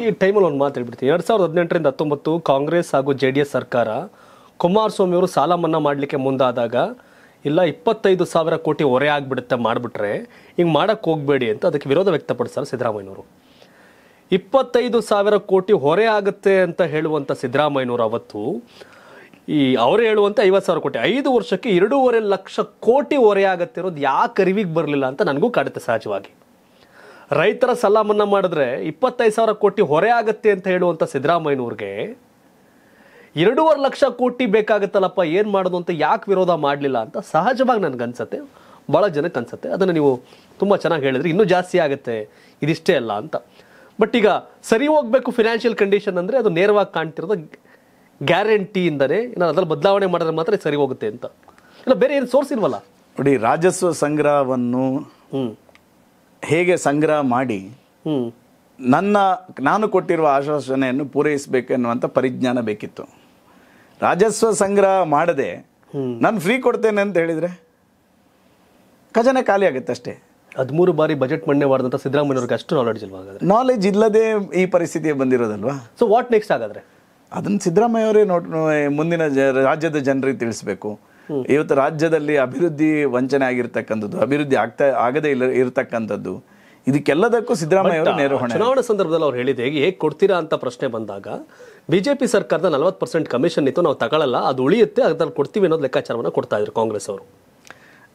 ಈ ಟೈಮಲ್ಲಿ ಒಂದು ಮಾತು ಹೇಳ್ಬಿಡ್ತೀನಿ ಎರಡು ಸಾವಿರದ ಹದಿನೆಂಟರಿಂದ ಹತ್ತೊಂಬತ್ತು ಕಾಂಗ್ರೆಸ್ ಹಾಗೂ ಜೆ ಡಿ ಎಸ್ ಸರ್ಕಾರ ಕುಮಾರಸ್ವಾಮಿ ಅವರು ಸಾಲ ಮನ್ನಾ ಮಾಡಲಿಕ್ಕೆ ಮುಂದಾದಾಗ ಇಲ್ಲ ಇಪ್ಪತ್ತೈದು ಸಾವಿರ ಕೋಟಿ ಹೊರೆ ಆಗಿಬಿಡುತ್ತೆ ಮಾಡಿಬಿಟ್ರೆ ಹಿಂಗೆ ಮಾಡೋಕ್ಕೆ ಹೋಗಬೇಡಿ ಅಂತ ಅದಕ್ಕೆ ವಿರೋಧ ವ್ಯಕ್ತಪಡಿಸ್ತಾರೆ ಸಿದ್ದರಾಮಯ್ಯವರು ಇಪ್ಪತ್ತೈದು ಸಾವಿರ ಕೋಟಿ ಹೊರೆ ಆಗುತ್ತೆ ಅಂತ ಹೇಳುವಂಥ ಸಿದ್ದರಾಮಯ್ಯವರು ಅವತ್ತು ಈ ಅವರು ಹೇಳುವಂಥ ಐವತ್ತು ಸಾವಿರ ಕೋಟಿ ಐದು ವರ್ಷಕ್ಕೆ ಎರಡೂವರೆ ಲಕ್ಷ ಕೋಟಿ ಹೊರೆ ಆಗುತ್ತೆ ಇರೋದು ಯಾಕೆ ಅರಿವಿಗೆ ಬರಲಿಲ್ಲ ಅಂತ ನನಗೂ ಕಾಡುತ್ತೆ ಸಹಜವಾಗಿ ರೈತರ ಸಾಲ ಮನ್ನಾ ಮಾಡಿದ್ರೆ ಇಪ್ಪತ್ತೈದು ಸಾವಿರ ಕೋಟಿ ಹೊರೆ ಆಗತ್ತೆ ಅಂತ ಹೇಳುವಂಥ ಸಿದ್ದರಾಮಯ್ಯನವ್ರಿಗೆ ಎರಡೂವರೆ ಲಕ್ಷ ಕೋಟಿ ಬೇಕಾಗುತ್ತಲ್ಲಪ್ಪ ಏನು ಮಾಡೋದು ಅಂತ ಯಾಕೆ ವಿರೋಧ ಮಾಡಲಿಲ್ಲ ಅಂತ ಸಹಜವಾಗಿ ನನಗೆ ಅನ್ಸುತ್ತೆ ಭಾಳ ಜನಕ್ಕೆ ಅನ್ಸುತ್ತೆ ಅದನ್ನು ನೀವು ತುಂಬ ಚೆನ್ನಾಗಿ ಹೇಳಿದ್ರೆ ಇನ್ನೂ ಜಾಸ್ತಿ ಆಗುತ್ತೆ ಇದಿಷ್ಟೇ ಅಲ್ಲ ಅಂತ ಬಟ್ ಈಗ ಸರಿ ಹೋಗಬೇಕು ಫಿನಾನ್ಷಿಯಲ್ ಕಂಡೀಷನ್ ಅಂದರೆ ಅದು ನೇರವಾಗಿ ಕಾಣ್ತಿರೋದು ಗ್ಯಾರಂಟಿಯಿಂದನೇ ನಾನು ಅದರಲ್ಲಿ ಬದಲಾವಣೆ ಮಾಡಿದ್ರೆ ಮಾತ್ರ ಸರಿ ಹೋಗುತ್ತೆ ಅಂತ ಇಲ್ಲ ಬೇರೆ ಏನು ಸೋರ್ಸ್ ಇಲ್ವಲ್ಲ ನೋಡಿ ರಾಜಸ್ವ ಸಂಗ್ರಹವನ್ನು ಹೇಗೆ ಸಂಗ್ರಹ ಮಾಡಿ ನನ್ನ ನಾನು ಕೊಟ್ಟಿರುವ ಆಶ್ವಾಸನೆಯನ್ನು ಪೂರೈಸಬೇಕೆನ್ನುವಂಥ ಪರಿಜ್ಞಾನ ಬೇಕಿತ್ತು ರಾಜಸ್ವ ಸಂಗ್ರಹ ಮಾಡದೆ ನಾನು ಫ್ರೀ ಕೊಡ್ತೇನೆ ಅಂತ ಹೇಳಿದರೆ ಖಜಾನೆ ಖಾಲಿ ಆಗುತ್ತೆ ಅಷ್ಟೇ ಹದಿಮೂರು ಬಾರಿ ಬಜೆಟ್ ಮಂಡನೆ ಮಾಡಿದಂಥ ಸಿದ್ದರಾಮಯ್ಯವ್ರಿಗೆ ಅಷ್ಟು ನಾಲೆಡ್ಜ್ ಇಲ್ವಾ ನಾಲೆಜ್ ಇಲ್ಲದೆ ಈ ಪರಿಸ್ಥಿತಿ ಬಂದಿರೋದಲ್ವಾ ಸೊ ವಾಟ್ ನೆಕ್ಸ್ಟ್ ಹಾಗಾದರೆ ಅದನ್ನು ಸಿದ್ದರಾಮಯ್ಯ ಅವರೇ ನೋಟ್ ಮುಂದಿನ ಜ ರಾಜ್ಯದ ಜನರಿಗೆ ತಿಳಿಸ್ಬೇಕು ಇವತ್ತು ರಾಜ್ಯದಲ್ಲಿ ಅಭಿವೃದ್ಧಿ ವಂಚನೆ ಆಗಿರ್ತಕ್ಕಂಥದ್ದು ಅಭಿವೃದ್ಧಿ ಆಗ್ತಾ ಆಗದೇ ಇಲ್ಲ ಇರತಕ್ಕಂಥದ್ದು ಇದಕ್ಕೆಲ್ಲದಕ್ಕೂ ಸಿದ್ದರಾಮಯ್ಯ ಚುನಾವಣಾ ಸಂದರ್ಭದಲ್ಲಿ ಅವ್ರು ಹೇಳಿದೆ ಹೇಗೆ ಹೇಗೆ ಕೊಡ್ತೀರಾ ಅಂತ ಪ್ರಶ್ನೆ ಬಂದಾಗ ಬಿಜೆಪಿ ಸರ್ಕಾರದ ನಲವತ್ತು ಪರ್ಸೆಂಟ್ ಕಮಿಷನ್ ಇತ್ತು ನಾವು ತಗೊಳ್ಳಲ್ಲ ಅದು ಉಳಿಯುತ್ತೆ ಅದನ್ನು ಕೊಡ್ತೀವಿ ಅನ್ನೋದು ಲೆಕ್ಕಾಚಾರವನ್ನು ಕೊಡ್ತಾ ಇದ್ರು ಕಾಂಗ್ರೆಸ್ ಅವರು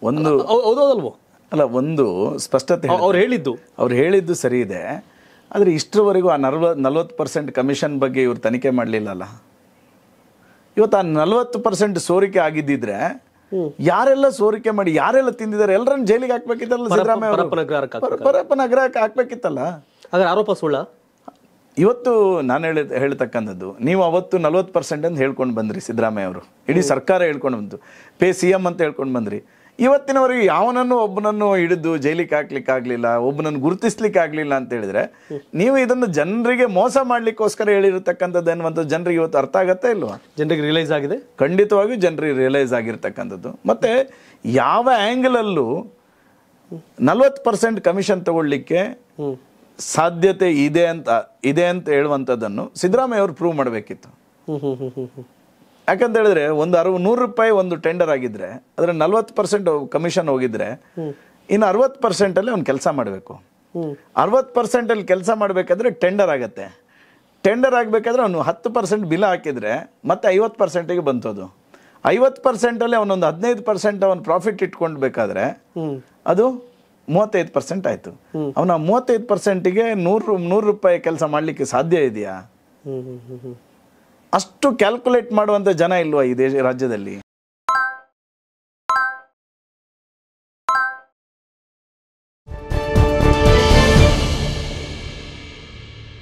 ಒಂದು ಹೌದಲ್ವೋ ಅಲ್ಲ ಒಂದು ಸ್ಪಷ್ಟತೆ ಅವ್ರು ಹೇಳಿದ್ದು ಅವ್ರು ಹೇಳಿದ್ದು ಸರಿ ಇದೆ ಆದರೆ ಇಷ್ಟರವರೆಗೂ ಆ ನಲ್ವ ನಲ್ವತ್ತು ಪರ್ಸೆಂಟ್ ಕಮಿಷನ್ ಬಗ್ಗೆ ಇವರು ತನಿಖೆ ಮಾಡಲಿಲ್ಲಲ್ಲ ಇವತ್ತು ಆ ನಲ್ವತ್ತು ಪರ್ಸೆಂಟ್ ಸೋರಿಕೆ ಆಗಿದ್ದಿದ್ರೆ ಯಾರೆಲ್ಲ ಸೋರಿಕೆ ಮಾಡಿ ಯಾರೆಲ್ಲ ತಿಂದಿದ್ದಾರೆ ಎಲ್ಲರನ್ನ ಜೈಲಿಗೆ ಹಾಕ್ಬೇಕಿತ್ತಲ್ಲ ಸಿದ್ದರಾಮಯ್ಯ ಪರಪ್ಪನ ಹಾಕ್ಬೇಕಿತ್ತಲ್ಲ ಅದರ ಆರೋಪ ಸುಳ್ಳ ಇವತ್ತು ನಾನು ಹೇಳಿ ಹೇಳ್ತಕ್ಕಂಥದ್ದು ನೀವು ಅವತ್ತು ನಲ್ವತ್ತು ಪರ್ಸೆಂಟ್ ಅಂತ ಹೇಳ್ಕೊಂಡು ಬಂದ್ರಿ ಸಿದ್ದರಾಮಯ್ಯ ಅವರು ಇಡೀ ಸರ್ಕಾರ ಹೇಳ್ಕೊಂಡು ಬಂತು ಪೇ ಸಿ ಎಮ್ ಅಂತ ಹೇಳ್ಕೊಂಡು ಬಂದ್ರಿ ಇವತ್ತಿನವರೆಗೂ ಯಾವನನ್ನು ಒಬ್ಬನನ್ನು ಹಿಡಿದು ಜೈಲಿಗೆ ಹಾಕ್ಲಿಕ್ಕಾಗಲಿಲ್ಲ ಒಬ್ಬನನ್ನು ಗುರುತಿಸ್ಲಿಕ್ಕಾಗಲಿಲ್ಲ ಅಂತ ಹೇಳಿದ್ರೆ ನೀವು ಇದನ್ನು ಜನರಿಗೆ ಮೋಸ ಮಾಡ್ಲಿಕ್ಕೋಸ್ಕರ ಹೇಳಿರತಕ್ಕಂಥದ್ದು ಅನ್ನುವಂಥದ್ದು ಜನರಿಗೆ ಇವತ್ತು ಅರ್ಥ ಆಗತ್ತೆ ಇಲ್ವಾ ಜನರಿಗೆ ರಿಯಲೈಸ್ ಆಗಿದೆ ಖಂಡಿತವಾಗಿಯೂ ಜನರಿಗೆ ರಿಯಲೈಸ್ ಆಗಿರ್ತಕ್ಕಂಥದ್ದು ಮತ್ತೆ ಯಾವ ಆ್ಯಂಗಲಲ್ಲೂ ನಲ್ವತ್ತು ಪರ್ಸೆಂಟ್ ಕಮಿಷನ್ ತಗೊಳ್ಳಿಕ್ಕೆ ಸಾಧ್ಯತೆ ಇದೆ ಅಂತ ಇದೆ ಅಂತ ಹೇಳುವಂಥದ್ದನ್ನು ಸಿದ್ದರಾಮಯ್ಯ ಅವರು ಪ್ರೂವ್ ಮಾಡಬೇಕಿತ್ತು ಯಾಕಂತ ಹೇಳಿದ್ರೆ ಒಂದು ಅರವ ನೂರು ರೂಪಾಯಿ ಒಂದು ಟೆಂಡರ್ ಆಗಿದ್ರೆ ಅದ್ರ ನಲ್ವತ್ತು ಪರ್ಸೆಂಟ್ ಕಮಿಷನ್ ಹೋಗಿದ್ರೆ ಇನ್ನು ಅರವತ್ತು ಪರ್ಸೆಂಟಲ್ಲಿ ಅವ್ನು ಕೆಲಸ ಮಾಡಬೇಕು ಅರವತ್ತು ಪರ್ಸೆಂಟಲ್ಲಿ ಕೆಲಸ ಮಾಡಬೇಕಾದ್ರೆ ಟೆಂಡರ್ ಆಗತ್ತೆ ಟೆಂಡರ್ ಆಗಬೇಕಾದ್ರೆ ಅವನು ಹತ್ತು ಪರ್ಸೆಂಟ್ ಬಿಲ್ ಹಾಕಿದ್ರೆ ಮತ್ತೆ ಐವತ್ತು ಪರ್ಸೆಂಟಿಗೆ ಬಂತು ಅದು ಐವತ್ತು ಪರ್ಸೆಂಟಲ್ಲಿ ಅವನೊಂದು ಹದಿನೈದು ಪರ್ಸೆಂಟ್ ಅವನು ಪ್ರಾಫಿಟ್ ಇಟ್ಕೊಂಡ್ಬೇಕಾದ್ರೆ ಅದು ಮೂವತ್ತೈದು ಪರ್ಸೆಂಟ್ ಆಯಿತು ಅವನ ಮೂವತ್ತೈದು ಪರ್ಸೆಂಟಿಗೆ ನೂರು ನೂರು ರೂಪಾಯಿ ಕೆಲಸ ಮಾಡಲಿಕ್ಕೆ ಸಾಧ್ಯ ಇದೆಯಾ ಅಷ್ಟು ಕ್ಯಾಲ್ಕುಲೇಟ್ ಮಾಡುವಂಥ ಜನ ಇಲ್ವಾ ಈ ದೇಶ ರಾಜ್ಯದಲ್ಲಿ